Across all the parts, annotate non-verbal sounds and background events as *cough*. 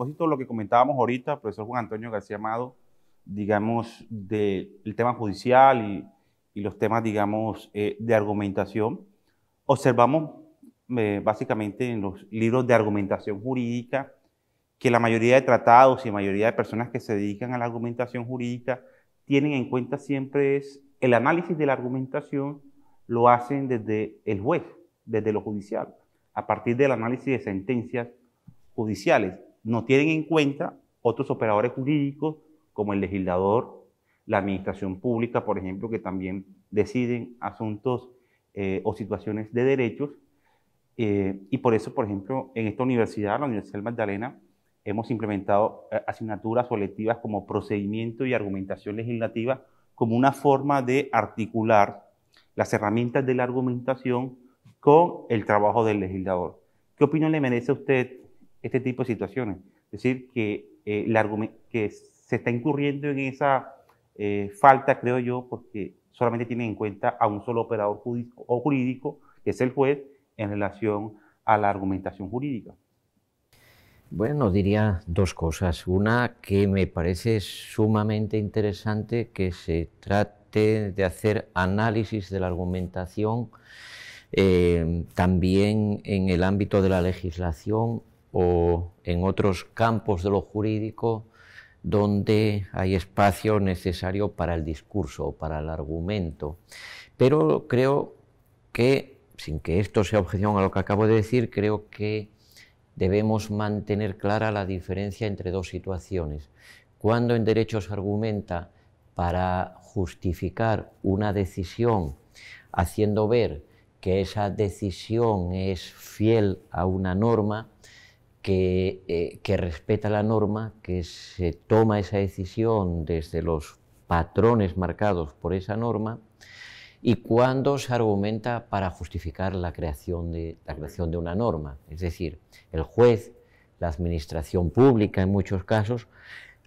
propósito lo que comentábamos ahorita, profesor Juan Antonio García Amado, digamos, del tema judicial y, los temas, digamos, eh, de argumentación, observamos eh, básicamente en los libros de argumentación jurídica que la mayoría de tratados y la mayoría de personas que se dedican a la argumentación jurídica tienen en cuenta siempre es el análisis de la argumentación lo hacen desde el juez, desde lo judicial, a partir del análisis de sentencias judiciales no tienen en cuenta otros operadores jurídicos como el legislador, la administración pública, por ejemplo, que también deciden asuntos eh, o situaciones de derechos. Eh, y por eso, por ejemplo, en esta universidad, la Universidad de Magdalena, hemos implementado eh, asignaturas o como procedimiento y argumentación legislativa como una forma de articular las herramientas de la argumentación con el trabajo del legislador. ¿Qué opinión le merece a usted este tipo de situaciones. Es decir, que, eh, la, que se está incurriendo en esa eh, falta, creo yo, porque solamente tienen en cuenta a un solo operador jurídico, o jurídico, que es el juez, en relación a la argumentación jurídica. Bueno, diría dos cosas. Una que me parece sumamente interesante que se trate de hacer análisis de la argumentación eh, también en el ámbito de la legislación o en otros campos de lo jurídico donde hay espacio necesario para el discurso o para el argumento. Pero creo que, sin que esto sea objeción a lo que acabo de decir, creo que debemos mantener clara la diferencia entre dos situaciones. Cuando en derecho se argumenta para justificar una decisión, haciendo ver que esa decisión es fiel a una norma, eh, que, respeta la norma, que se toma esa decisión desde los patrones marcados por esa norma y cuando se argumenta para justificar la creación de, la creación de una norma. Es decir, el juez, la administración pública en muchos casos,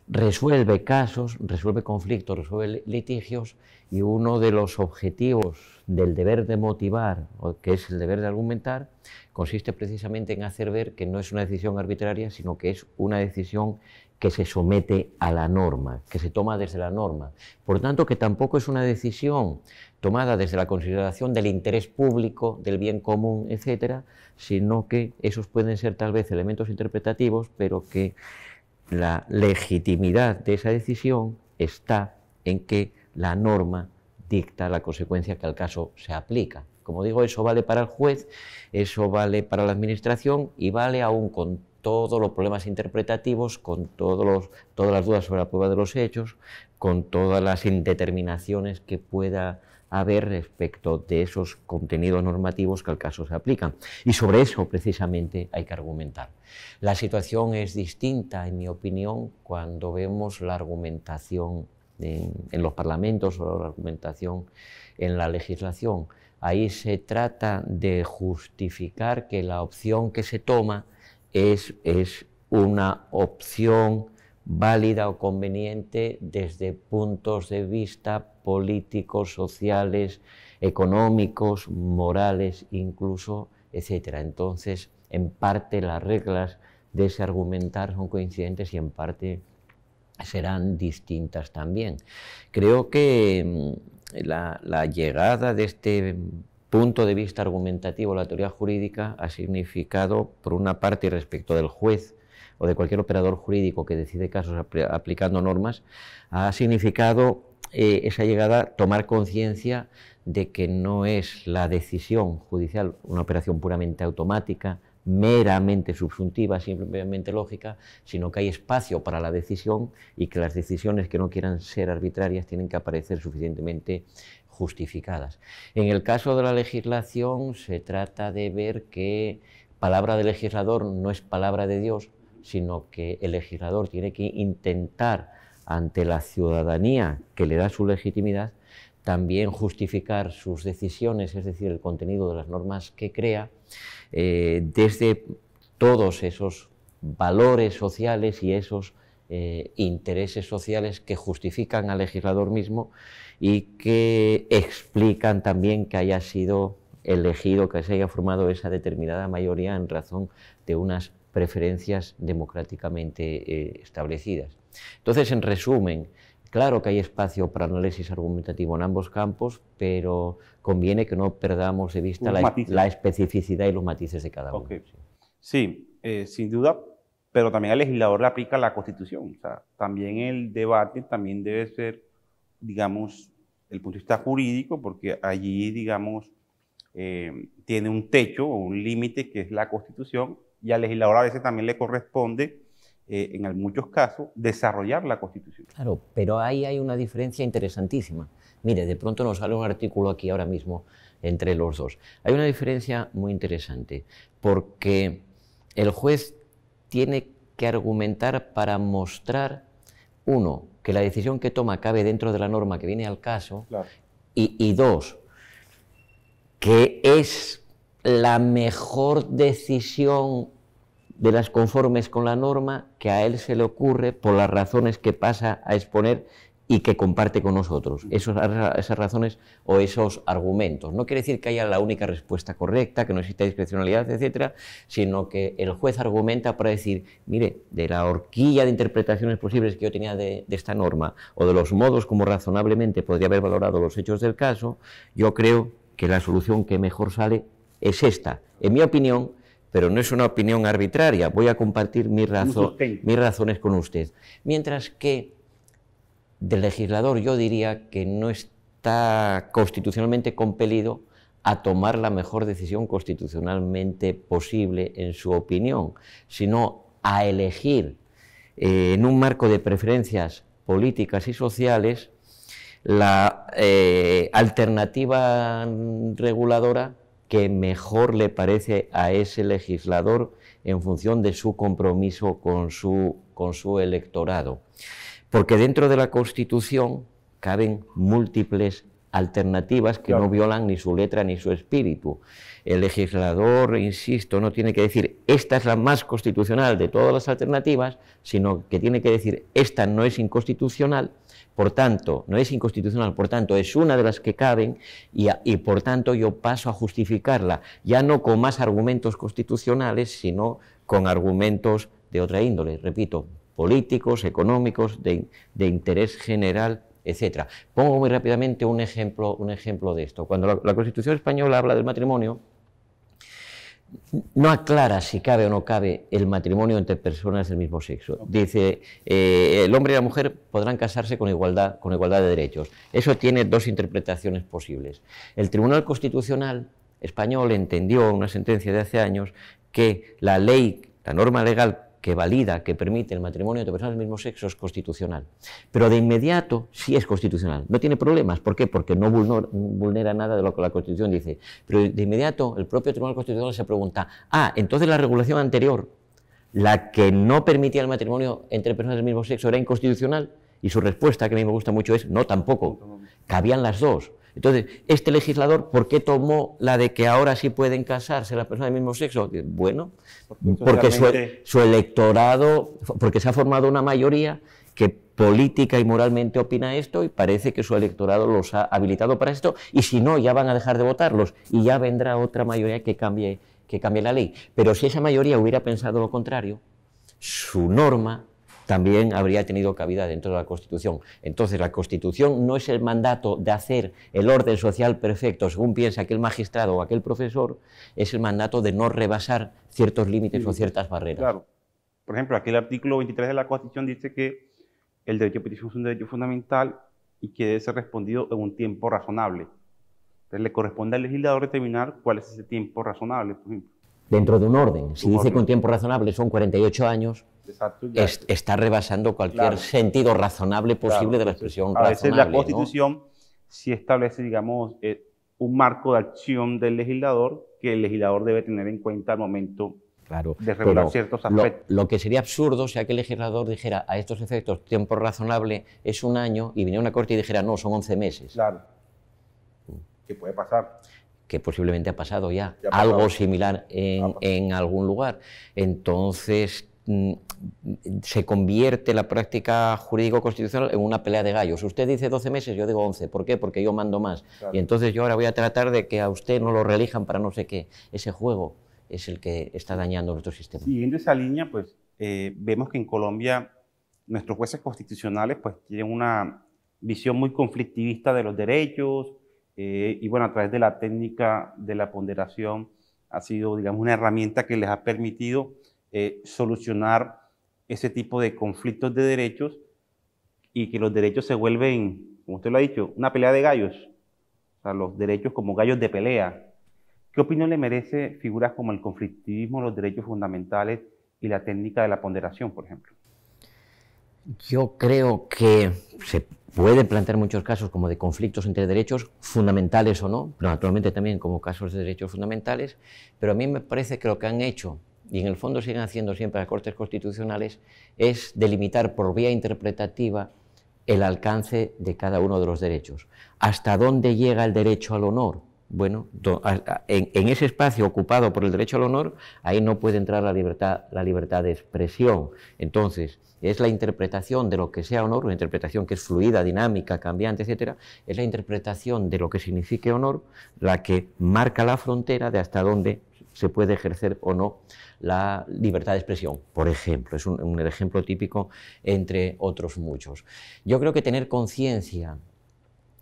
resuelve casos, resuelve conflictos, resuelve litigios y uno de los objetivos del deber de motivar, que es el deber de argumentar, consiste precisamente en hacer ver que no es una decisión arbitraria, sino que es una decisión que se somete a la norma, que se toma desde la norma. Por tanto, que tampoco es una decisión tomada desde la consideración del interés público, del bien común, etcétera, sino que esos pueden ser tal vez elementos interpretativos, pero que la legitimidad de esa decisión está en que la norma dicta la consecuencia que al caso se aplica. Como digo, eso vale para el juez, eso vale para la administración y vale aún con todos los problemas interpretativos, con todas las dudas sobre la prueba de los hechos, con todas las indeterminaciones que pueda haber respecto de esos contenidos normativos que al caso se aplican. Y sobre eso precisamente hay que argumentar. La situación es distinta, en mi opinión, cuando vemos la argumentación en, los parlamentos o la argumentación en la legislación. Ahí se trata de justificar que la opción que se toma es, es una opción válida o conveniente desde puntos de vista políticos, sociales, económicos, morales incluso, etc. Entonces, en parte las reglas de ese argumentar son coincidentes y en parte serán distintas también. Creo que mm, la, llegada de este punto de vista argumentativo la teoría jurídica ha significado, por una parte, respecto del juez o de cualquier operador jurídico que decide casos aplicando normas, ha significado eh, esa llegada tomar conciencia de que no es la decisión judicial una operación puramente automática, meramente subsuntiva, simplemente lógica, sino que hay espacio para la decisión y que las decisiones que no quieran ser arbitrarias tienen que aparecer suficientemente justificadas. En el caso de la legislación se trata de ver que palabra del legislador no es palabra de Dios, sino que el legislador tiene que intentar ante la ciudadanía que le da su legitimidad también justificar sus decisiones, es decir, el contenido de las normas que crea, eh, desde todos esos valores sociales y esos eh, intereses sociales que justifican al legislador mismo y que explican también que haya sido elegido, que se haya formado esa determinada mayoría en razón de unas preferencias democráticamente eh, establecidas. Entonces, en resumen, Claro que hay espacio para análisis argumentativo en ambos campos, pero conviene que no perdamos de vista la, especificidad y los matices de cada uno. Sí, eh, sin duda, pero también al legislador le aplica la Constitución. sea, también el debate también debe ser, digamos, el punto de vista jurídico, porque allí, digamos, eh, tiene un techo o un límite que es la Constitución, y al legislador a veces también le corresponde eh, en muchos casos, desarrollar la Constitución. Claro, pero ahí hay una diferencia interesantísima. Mire, de pronto nos sale un artículo aquí ahora mismo entre los dos. Hay una diferencia muy interesante, porque el juez tiene que argumentar para mostrar, uno, que la decisión que toma cabe dentro de la norma que viene al caso, y, y dos, que es la mejor decisión de las conformes con la norma que a él se le ocurre por las razones que pasa a exponer y que comparte con nosotros. esas razones o esos argumentos. No quiere decir que haya la única respuesta correcta, que no exista discrecionalidad, etcétera, sino que el juez argumenta para decir, mire, de la horquilla de interpretaciones posibles que yo tenía de, de esta norma o de los modos como razonablemente podría haber valorado los hechos del caso, yo creo que la solución que mejor sale es esta. En mi opinión, pero no es una opinión arbitraria. Voy a compartir mis razones con usted. Mientras que del legislador yo diría que no está constitucionalmente compelido a tomar la mejor decisión constitucionalmente posible en su opinión, sino a elegir eh, en un marco de preferencias políticas y sociales la eh, alternativa reguladora que mejor le parece a ese legislador en función de su compromiso con su, con su electorado. Porque dentro de la Constitución caben múltiples alternativas que no violan ni su letra ni su espíritu. El legislador, insisto, no tiene que decir esta es la más constitucional de todas las alternativas, sino que tiene que decir esta no es inconstitucional por tanto, no es inconstitucional, por tanto, es una de las que caben y, por tanto yo paso a justificarla, ya no con más argumentos constitucionales, sino con argumentos de otra índole, repito, políticos, económicos, de, interés general, etc. Pongo muy rápidamente un ejemplo, un ejemplo de esto. Cuando la Constitución española habla del matrimonio, no aclara si cabe o no cabe el matrimonio entre personas del mismo sexo. Dice, eh, el hombre y la mujer podrán casarse con igualdad, con igualdad de derechos. Eso tiene dos interpretaciones posibles. El Tribunal Constitucional español entendió en una sentencia de hace años que la ley, la norma legal que valida, que permite el matrimonio entre personas del mismo sexo es constitucional. Pero de inmediato sí es constitucional. No tiene problemas. ¿Por qué? Porque no vulnera nada de lo que la Constitución dice. Pero de inmediato el propio Tribunal Constitucional se pregunta, ah, entonces la regulación anterior, la que no permitía el matrimonio entre personas del mismo sexo, era inconstitucional. Y su respuesta, que a mí me gusta mucho, es no, tampoco. Cabían las dos. Entonces, este legislador, ¿por qué tomó la de que ahora sí pueden casarse las personas del mismo sexo? Bueno, porque, su, electorado, porque se ha formado una mayoría que política y moralmente opina esto y parece que su electorado los ha habilitado para esto y si no, ya van a dejar de votarlos y ya vendrá otra mayoría que cambie, que cambie la ley. Pero si esa mayoría hubiera pensado lo contrario, su norma también habría tenido cabida dentro de la Constitución. Entonces, la Constitución no es el mandato de hacer el orden social perfecto, según piensa aquel magistrado o aquel profesor, es el mandato de no rebasar ciertos límites o ciertas barreras. Claro. Por ejemplo, aquí el artículo 23 de la Constitución dice que el derecho a petición es un derecho fundamental y que debe ser respondido en un tiempo razonable. Entonces, le corresponde al legislador determinar cuál es ese tiempo razonable, por ejemplo. Dentro de un orden. Si dice que un tiempo razonable son 48 años, está rebasando cualquier sentido razonable posible de la expresión a veces la Constitución sí establece, digamos, eh, un marco de acción del legislador que el legislador debe tener en cuenta al momento de regular ciertos aspectos. Lo, que sería absurdo sea que el legislador dijera a estos efectos tiempo razonable es un año y viniera una corte y dijera no, son 11 meses. Claro. ¿Qué puede pasar que posiblemente ha pasado ya, algo similar en, en, algún lugar. Entonces, Mm, se convierte la práctica jurídico-constitucional en una pelea de gallos. Usted dice 12 meses, yo digo 11. ¿Por qué? Porque yo mando más. Y entonces yo ahora voy a tratar de que a usted no lo relijan para no sé qué. Ese juego es el que está dañando nuestro sistema. Siguiendo esa línea, pues eh, vemos que en Colombia nuestros jueces constitucionales pues tienen una visión muy conflictivista de los derechos eh, y bueno, a través de la técnica de la ponderación ha sido, digamos, una herramienta que les ha permitido eh, solucionar ese tipo de conflictos de derechos y que los derechos se vuelven, como usted lo ha dicho, una pelea de gallos, o los derechos como gallos de pelea. ¿Qué opinión le merece figuras como el conflictivismo, los derechos fundamentales y la técnica de la ponderación, por ejemplo? Yo creo que se pueden plantear muchos casos como de conflictos entre derechos fundamentales o no, pero naturalmente también como casos de derechos fundamentales, pero a mí me parece que lo que han hecho y en el fondo siguen haciendo siempre las Cortes Constitucionales, es delimitar por vía interpretativa el alcance de cada uno de los derechos. ¿Hasta dónde llega el derecho al honor? Bueno, en, ese espacio ocupado por el derecho al honor, ahí no puede entrar la libertad, la libertad de expresión. Entonces, es la interpretación de lo que sea honor, una interpretación que es fluida, dinámica, cambiante, etc., es la interpretación de lo que signifique honor la que marca la frontera de hasta dónde se puede ejercer o no la libertad de expresión, por ejemplo. Es un, ejemplo típico entre otros muchos. Yo creo que tener conciencia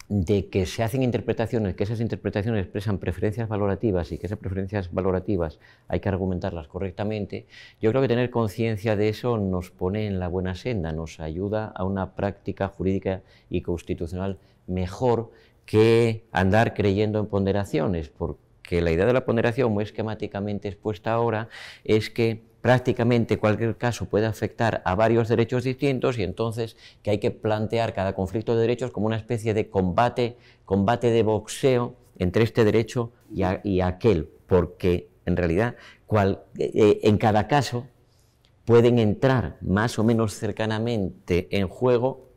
de que se hacen interpretaciones, que esas interpretaciones expresan preferencias valorativas y que esas preferencias valorativas hay que argumentarlas correctamente, yo creo que tener conciencia de eso nos pone en la buena senda, nos ayuda a una práctica jurídica y constitucional mejor que andar creyendo en ponderaciones, porque que la idea de la ponderación, muy esquemáticamente expuesta ahora, es que prácticamente cualquier caso puede afectar a varios derechos distintos y entonces que hay que plantear cada conflicto de derechos como una especie de combate, combate de boxeo entre este derecho y, aquel, porque en realidad eh, eh, en cada caso pueden entrar más o menos cercanamente en juego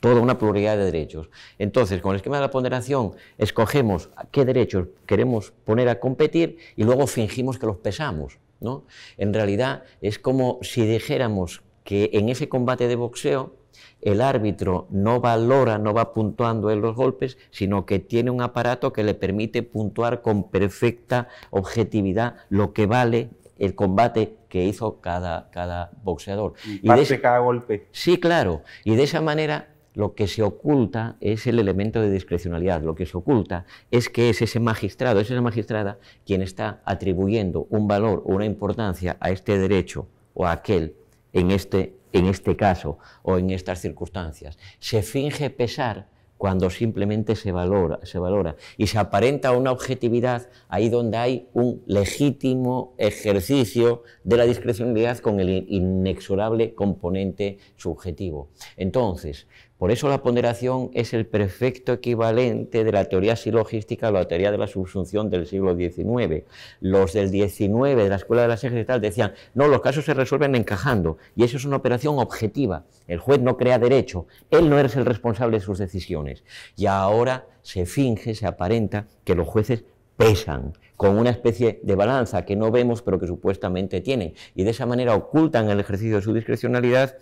toda una pluralidad de derechos. Entonces, con el esquema de la ponderación, escogemos qué derechos queremos poner a competir y luego fingimos que los pesamos. ¿no? En realidad, es como si dijéramos que en ese combate de boxeo el árbitro no valora, no va puntuando en los golpes, sino que tiene un aparato que le permite puntuar con perfecta objetividad lo que vale el combate que hizo cada, cada boxeador. Y, y de, cada golpe. Sí, claro. Y de esa manera lo que se oculta es el elemento de discrecionalidad, lo que se oculta es que es ese magistrado, es esa magistrada quien está atribuyendo un valor o una importancia a este derecho o a aquel en este, en este caso o en estas circunstancias. Se finge pesar cuando simplemente se valora, se valora y se aparenta una objetividad ahí donde hay un legítimo ejercicio de la discrecionalidad con el inexorable componente subjetivo. Entonces, por eso la ponderación es el perfecto equivalente de la teoría silogística a la teoría de la subsunción del siglo XIX. Los del XIX, de la Escuela de las Ejes decían, no, los casos se resuelven encajando, y eso es una operación objetiva. El juez no crea derecho, él no es el responsable de sus decisiones. Y ahora se finge, se aparenta que los jueces pesan con una especie de balanza que no vemos pero que supuestamente tienen, y de esa manera ocultan el ejercicio de su discrecionalidad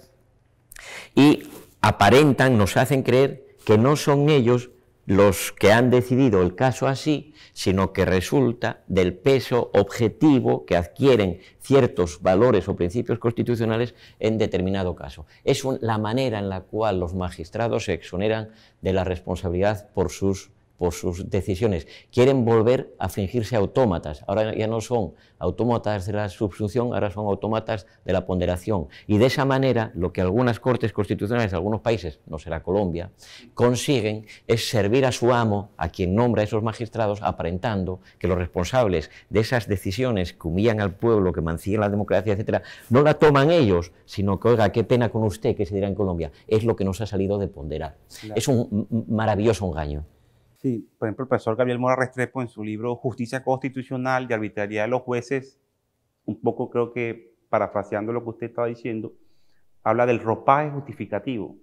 y aparentan, nos hacen creer que no son ellos los que han decidido el caso así, sino que resulta del peso objetivo que adquieren ciertos valores o principios constitucionales en determinado caso. Es la manera en la cual los magistrados se exoneran de la responsabilidad por sus por sus decisiones. Quieren volver a fingirse autómatas. Ahora ya no son autómatas de la subsunción, ahora son autómatas de la ponderación. Y de esa manera, lo que algunas cortes constitucionales de algunos países, no será Colombia, consiguen es servir a su amo, a quien nombra a esos magistrados, aparentando que los responsables de esas decisiones que humillan al pueblo, que mancillan la democracia, etc., no la toman ellos, sino que, oiga, qué pena con usted que se dirá en Colombia. Es lo que nos ha salido de ponderar. Es un maravilloso engaño. Sí, por ejemplo, el profesor Gabriel Mora Restrepo en su libro Justicia Constitucional y Arbitrariedad de los Jueces, un poco creo que parafraseando lo que usted estaba diciendo, habla del ropaje justificativo,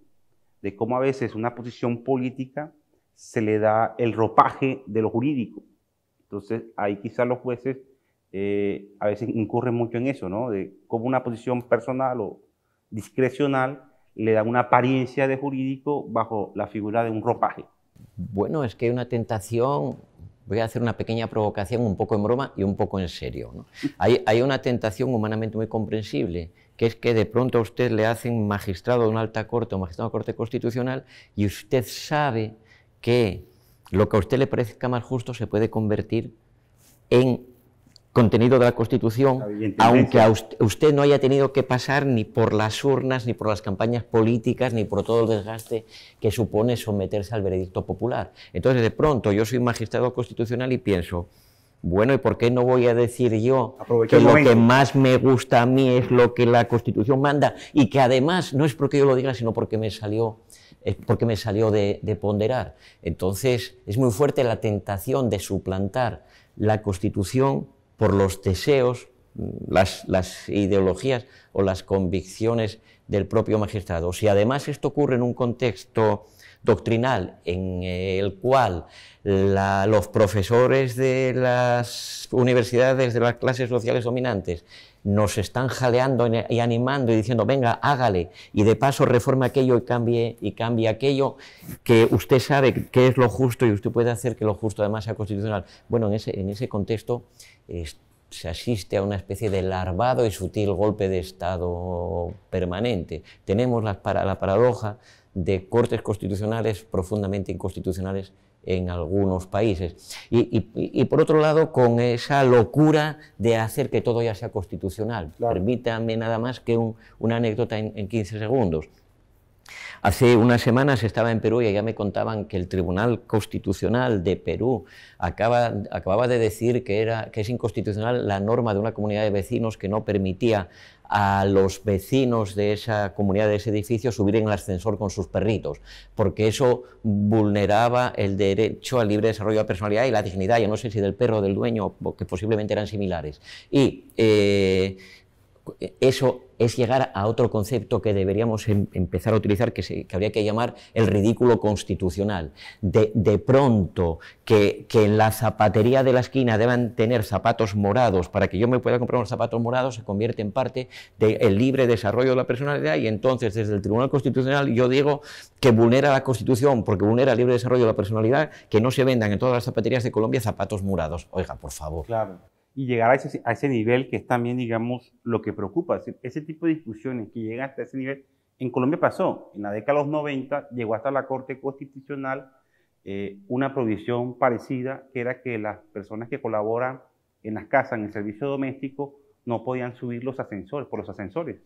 de cómo a veces una posición política se le da el ropaje de lo jurídico. Entonces, ahí quizás los jueces eh, a veces incurren mucho en eso, ¿no? De cómo una posición personal o discrecional le da una apariencia de jurídico bajo la figura de un ropaje. Bueno, es que hay una tentación, voy a hacer una pequeña provocación, un poco en broma y un poco en serio. *laughs* Hay, una tentación humanamente muy comprensible, que es que de pronto a usted le hacen magistrado de una alta corte o magistrado de una corte constitucional y usted sabe que lo que a usted le parezca más justo se puede convertir en contenido de la Constitución, aunque usted, no haya tenido que pasar ni por las urnas, ni por las campañas políticas, ni por todo el desgaste que supone someterse al veredicto popular. Entonces, de pronto, yo soy magistrado constitucional y pienso, bueno, ¿y por qué no voy a decir yo que lo que más me gusta a mí es lo que la Constitución manda y que además no es porque yo lo diga, sino porque me salió eh, porque me salió de, ponderar. Entonces, es muy fuerte la tentación de suplantar la Constitución por los deseos, las, ideologías o las convicciones del propio magistrado. Si además esto ocurre en un contexto doctrinal en el cual los profesores de las universidades de las clases sociales dominantes nos están jaleando y animando y diciendo, venga, hágale, y de paso reforme aquello y cambie, y aquello, que usted sabe que es lo justo y usted puede hacer que lo justo además sea constitucional. Bueno, en ese, contexto se asiste a una especie de larvado y sutil golpe de Estado permanente. Tenemos la paradoja de cortes constitucionales profundamente inconstitucionales en algunos países. Y, por otro lado, con esa locura de hacer que todo ya sea constitucional. permítanme Permítame nada más que una anécdota en, en 15 segundos. Hace unas semanas estaba en Perú y ya me contaban que el Tribunal Constitucional de Perú acababa de decir que, era, que es inconstitucional la norma de una comunidad de vecinos que no permitía a los vecinos de esa comunidad, de ese edificio, subir en el ascensor con sus perritos, porque eso vulneraba el derecho al libre desarrollo de la personalidad y la dignidad, yo no sé si del perro o del dueño, que posiblemente eran similares. Y eh, eso es llegar a otro concepto que deberíamos em, empezar a utilizar, que, habría que llamar el ridículo constitucional. De, pronto, que, en la zapatería de la esquina deban tener zapatos morados para que yo me pueda comprar unos zapatos morados, se convierte en parte del libre desarrollo de la personalidad y entonces desde el Tribunal Constitucional yo digo que vulnera la Constitución porque vulnera el libre desarrollo de la personalidad que no se vendan en todas las zapaterías de Colombia zapatos morados. Oiga, por favor y llegar a ese, a ese nivel que es también, digamos, lo que preocupa. ese tipo de discusiones que llegan hasta ese nivel, en Colombia pasó, en la década de los 90 llegó hasta la Corte Constitucional eh, una prohibición parecida, que era que las personas que colaboran en las casas, en el servicio doméstico, no podían subir los ascensores, por los ascensores.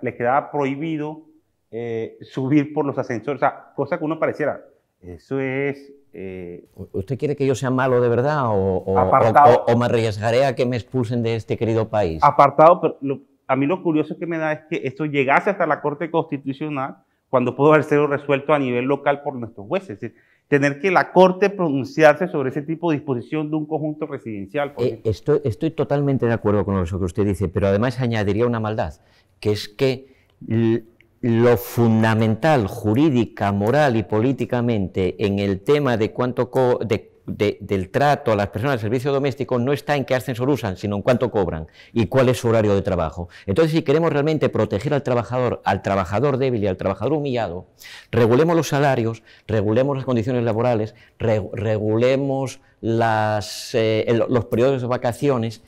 les quedaba prohibido eh, subir por los ascensores, o sea, cosa que uno pareciera, eso es... Eh, ¿Usted quiere que yo sea malo de verdad o, o, o, me arriesgaré a que me expulsen de este querido país? Apartado, pero a mí lo curioso que me da es que esto llegase hasta la Corte Constitucional cuando pudo haber sido resuelto a nivel local por nuestros jueces. Es decir, tener que la Corte pronunciarse sobre ese tipo de disposición de un conjunto residencial. Eh, estoy, estoy totalmente de acuerdo con eso que usted dice, pero además añadiría una maldad, que es que lo fundamental jurídica, moral y políticamente en el tema de cuánto del trato a las personas del servicio doméstico no está en qué ascensor usan, sino en cuánto cobran y cuál es su horario de trabajo. Entonces, si queremos realmente proteger al trabajador, al trabajador débil y al trabajador humillado, regulemos los salarios, regulemos las condiciones laborales, regulemos eh, los periodos de vacaciones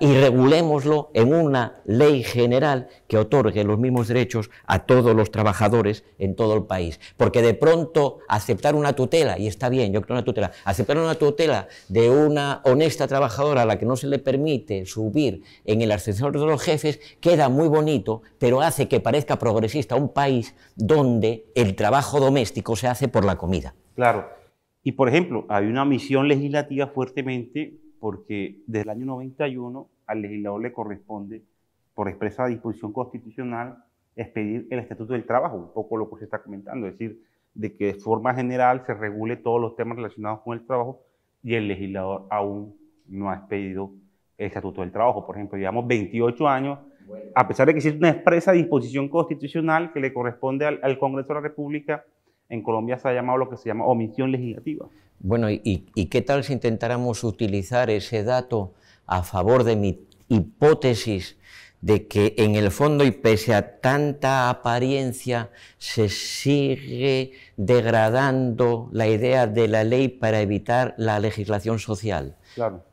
y regulémoslo en una ley general que otorgue los mismos derechos a todos los trabajadores en todo el país. Porque de pronto aceptar una tutela, y está bien, yo creo una tutela, aceptar una tutela de una honesta trabajadora a la que no se le permite subir en el ascensor de los jefes, queda muy bonito, pero hace que parezca progresista un país donde el trabajo doméstico se hace por la comida. Claro. Y por ejemplo, hay una misión legislativa fuertemente porque desde el año 91 al legislador le corresponde, por expresa disposición constitucional, expedir el Estatuto del Trabajo, un poco lo que se está comentando, es decir, de que de forma general se regule todos los temas relacionados con el trabajo y el legislador aún no ha expedido el Estatuto del Trabajo. Por ejemplo, llevamos 28 años, a pesar de que existe una expresa disposición constitucional que le corresponde al Congreso de la República, en Colombia se ha llamado lo que se llama omisión legislativa. Bueno, ¿y, qué tal si intentáramos utilizar ese dato a favor de mi hipótesis de que en el fondo y pese a tanta apariencia se sigue degradando la idea de la ley para evitar la legislación social? Claro.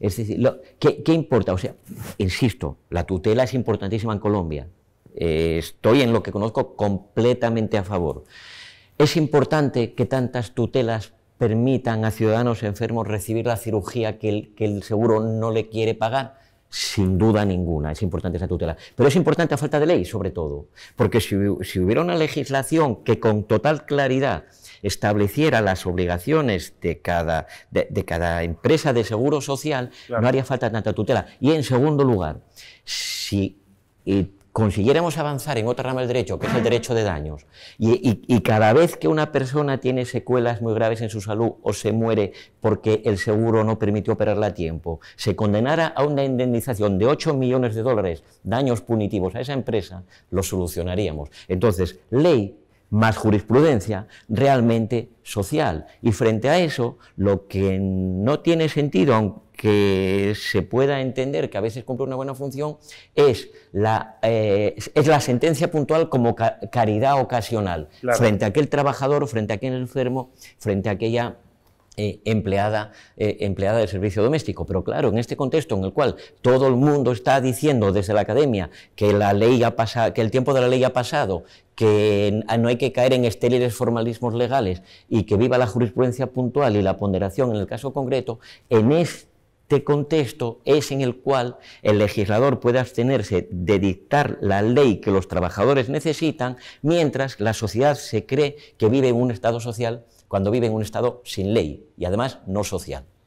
Es decir, ¿qué, importa? O sea, insisto, la tutela es importantísima en Colombia. Eh, estoy en lo que conozco completamente a favor. Es importante que tantas tutelas permitan a ciudadanos enfermos recibir la cirugía que el, que el seguro no le quiere pagar? Sin duda ninguna, es importante esa tutela. Pero es importante a falta de ley, sobre todo, porque si, hubiera una legislación que con total claridad estableciera las obligaciones de cada, de, cada empresa de seguro social, no haría falta tanta tutela. Y en segundo lugar, si eh, consiguiéramos avanzar en otra rama del derecho, que es el derecho de daños, y, cada vez que una persona tiene secuelas muy graves en su salud o se muere porque el seguro no permitió operarla a tiempo, se condenara a una indemnización de 8 millones de dólares, daños punitivos a esa empresa, lo solucionaríamos. Entonces, ley más jurisprudencia realmente social. Y frente a eso, lo que no tiene sentido, que se pueda entender que a veces cumple una buena función es la, eh, es la sentencia puntual como caridad ocasional, frente a aquel trabajador, frente a aquel enfermo, frente a aquella eh, empleada, eh, empleada del servicio doméstico. Pero claro, en este contexto en el cual todo el mundo está diciendo desde la academia que, la ley ha que el tiempo de la ley ha pasado, que no hay que caer en estériles formalismos legales y que viva la jurisprudencia puntual y la ponderación en el caso concreto, en este este contexto es en el cual el legislador puede abstenerse de dictar la ley que los trabajadores necesitan, mientras la sociedad se cree que vive en un Estado social cuando vive en un Estado sin ley y además no social.